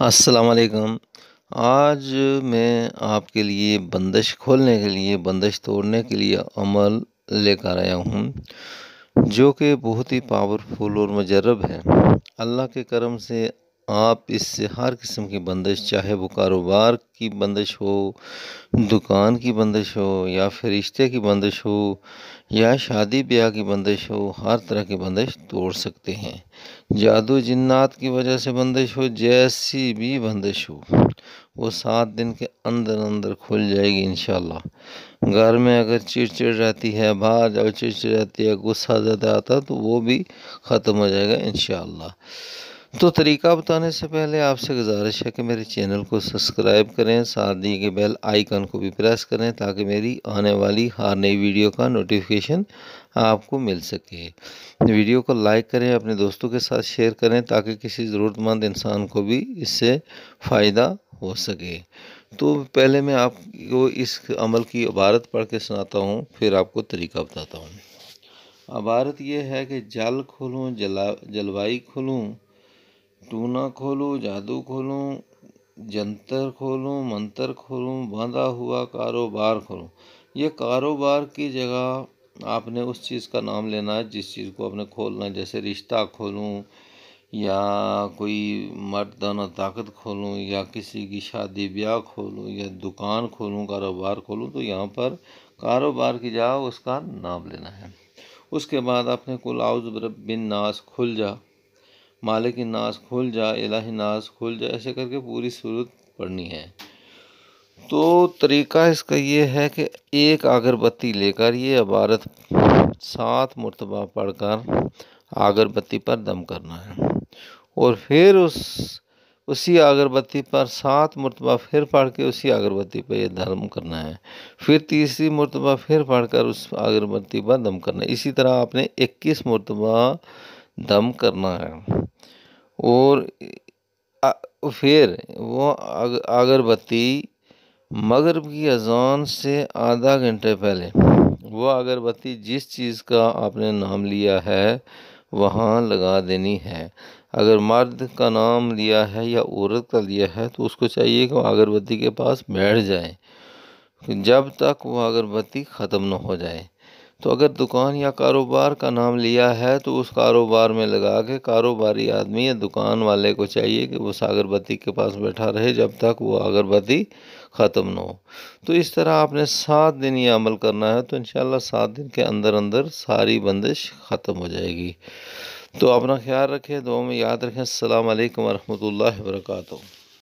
असलकम आज मैं आपके लिए बंदिश खोलने के लिए बंदिश तोड़ने के लिए अमल लेकर आया हूँ जो कि बहुत ही पावरफुल और मजरब है अल्लाह के करम से आप इससे हर किस्म की बंदिश चाहे वो कारोबार की बंदिश हो दुकान की बंदिश हो या फिर रिश्ते की बंदिश हो या शादी ब्याह की बंदिश हो हर तरह की बंदिश तोड़ सकते हैं जादू जिन्नात की वजह से बंदिश हो जैसी भी बंदिश हो वो सात दिन के अंदर अंदर खुल जाएगी इन घर में अगर चिड़चिड़ रहती है बाहर जब चिड़चिड़ रहती है गुस्सा ज़्यादा आता तो वो भी ख़त्म हो जाएगा इन तो तरीका बताने से पहले आपसे गुजारिश है कि मेरे चैनल को सब्सक्राइब करें साथ दिए गए बेल आइकन को भी प्रेस करें ताकि मेरी आने वाली हर नई वीडियो का नोटिफिकेशन आपको मिल सके वीडियो को लाइक करें अपने दोस्तों के साथ शेयर करें ताकि किसी ज़रूरतमंद इंसान को भी इससे फ़ायदा हो सके तो पहले मैं आपको इस अमल की इबारत पढ़ के सुनाता हूँ फिर आपको तरीका बताता हूँ इबारत यह है कि जल खोलूँ जला जलवाई खोलूँ टूना खोलूँ जादू खोलूँ जंतर खोलूँ मंतर खोलूँ बांधा हुआ कारोबार खोलूँ ये कारोबार की जगह आपने उस चीज़ का नाम लेना है जिस चीज़ को आपने खोलना है जैसे रिश्ता खोलूँ या कोई मर्दाना ताकत खोलूँ या किसी की शादी ब्याह खोलूँ या दुकान खोलूँ कारोबार खोलूँ तो यहाँ पर कारोबार की जगह उसका नाम लेना है उसके बाद आपने कुल आउज बिन नास खुल जा मालिक नाज खुल जा इलाही नाज खुल जा ऐसे करके पूरी सूरत पढ़नी है तो तरीका इसका ये है कि एक अगरबत्ती लेकर ये इबारत सात मरतबा पढ़कर अगरबत्ती पर दम करना है और फिर उस उसी अगरबत्ती पर सात मरतबा फिर पढ़ के उसी अगरबत्ती पर यह दम करना है फिर तीसरी मरतबा फिर पढ़ कर उस अगरबत्ती पर दम करना है इसी तरह आपने इक्कीस मरतबा दम करना है और फिर वो अगरबत्ती मगरब की अजान से आधा घंटे पहले वो अगरबत्ती जिस चीज़ का आपने नाम लिया है वहाँ लगा देनी है अगर मर्द का नाम लिया है या औरत का लिया है तो उसको चाहिए कि वह अगरबत्ती के पास बैठ जाए जब तक वो अगरबत्ती ख़त्म ना हो जाए तो अगर दुकान या कारोबार का नाम लिया है तो उस कारोबार में लगा के कारोबारी आदमी या दुकान वाले को चाहिए कि वो सागरबत्ती के पास बैठा रहे जब तक वो अगरबत्ती ख़त्म ना हो तो इस तरह आपने सात दिन ये अमल करना है तो इन सात दिन के अंदर अंदर सारी बंदिश ख़त्म हो जाएगी तो अपना ख्याल रखें दो में याद रखें अल्लाम वरहमल वर्का